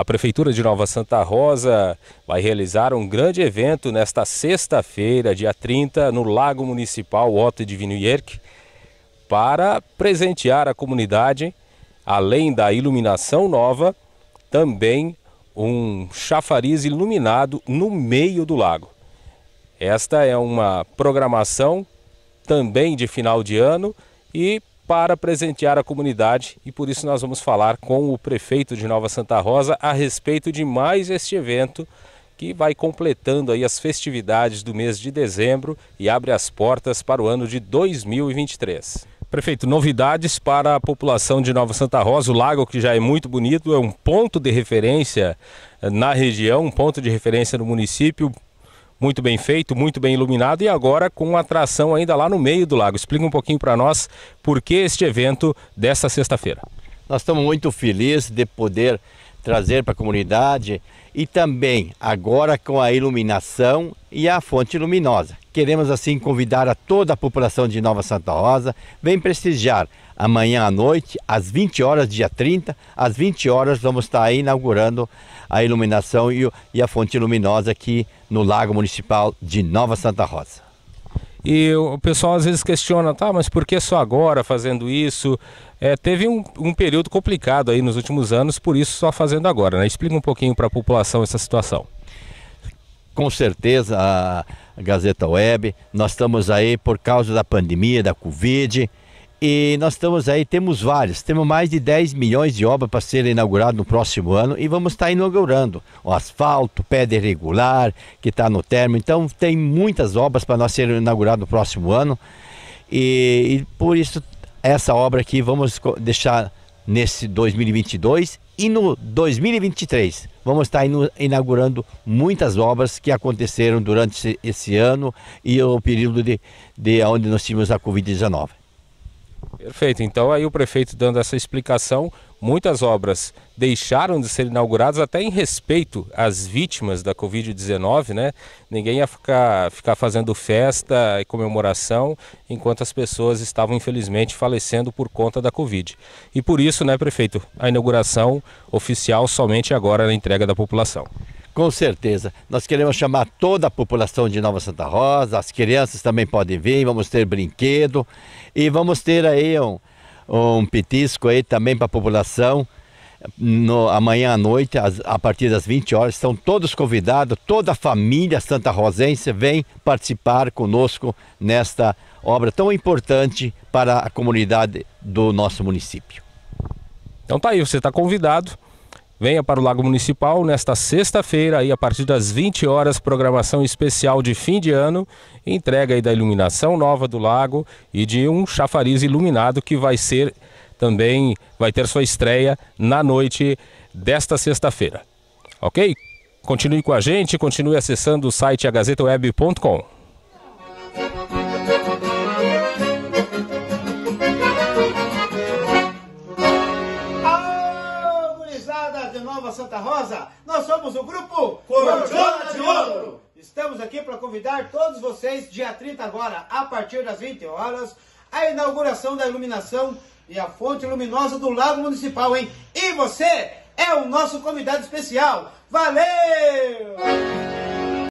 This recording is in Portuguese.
A Prefeitura de Nova Santa Rosa vai realizar um grande evento nesta sexta-feira, dia 30, no Lago Municipal Otto de Vinuyerk, para presentear a comunidade, além da iluminação nova, também um chafariz iluminado no meio do lago. Esta é uma programação também de final de ano e para presentear a comunidade e por isso nós vamos falar com o prefeito de Nova Santa Rosa a respeito de mais este evento que vai completando aí as festividades do mês de dezembro e abre as portas para o ano de 2023. Prefeito, novidades para a população de Nova Santa Rosa, o lago que já é muito bonito, é um ponto de referência eh, na região, um ponto de referência no município, muito bem feito, muito bem iluminado e agora com uma atração ainda lá no meio do lago. Explica um pouquinho para nós por que este evento desta sexta-feira. Nós estamos muito felizes de poder trazer para a comunidade e também agora com a iluminação e a fonte luminosa. Queremos assim convidar a toda a população de Nova Santa Rosa, vem prestigiar amanhã à noite, às 20 horas, dia 30, às 20 horas vamos estar inaugurando a iluminação e, e a fonte luminosa aqui no Lago Municipal de Nova Santa Rosa. E o pessoal às vezes questiona, tá, mas por que só agora fazendo isso? É, teve um, um, período complicado aí nos últimos anos, por isso só fazendo agora, né? Explica um pouquinho para a população essa situação. Com certeza, Gazeta Web. Nós estamos aí por causa da pandemia, da Covid. E nós estamos aí, temos várias, temos mais de 10 milhões de obras para serem inauguradas no próximo ano e vamos estar inaugurando o asfalto, pedra irregular, que está no termo. Então tem muitas obras para nós serem inauguradas no próximo ano. E, e por isso essa obra aqui vamos deixar nesse 2022 e no 2023, vamos estar inaugurando muitas obras que aconteceram durante esse ano e o período de, de onde nós tínhamos a Covid-19. Perfeito. Então aí o prefeito dando essa explicação, Muitas obras deixaram de ser inauguradas até em respeito às vítimas da Covid-19, né? Ninguém ia ficar, ficar fazendo festa e comemoração enquanto as pessoas estavam, infelizmente, falecendo por conta da Covid. E por isso, né, prefeito, a inauguração oficial somente agora na entrega da população. Com certeza. Nós queremos chamar toda a população de Nova Santa Rosa, as crianças também podem vir, vamos ter brinquedo e vamos ter aí um um petisco aí também para a população. No, amanhã à noite, as, a partir das 20 horas, estão todos convidados, toda a família Santa Rosense vem participar conosco nesta obra tão importante para a comunidade do nosso município. Então tá aí, você está convidado. Venha para o Lago Municipal nesta sexta-feira, a partir das 20 horas, programação especial de fim de ano, entrega aí da iluminação nova do lago e de um chafariz iluminado que vai ser também vai ter sua estreia na noite desta sexta-feira. OK? Continue com a gente, continue acessando o site agazetaweb.com. Nova Santa Rosa. Nós somos o grupo Cordona de Ouro. Estamos aqui para convidar todos vocês, dia 30 agora, a partir das 20 horas, a inauguração da iluminação e a fonte luminosa do Lago Municipal, hein? E você é o nosso convidado especial. Valeu!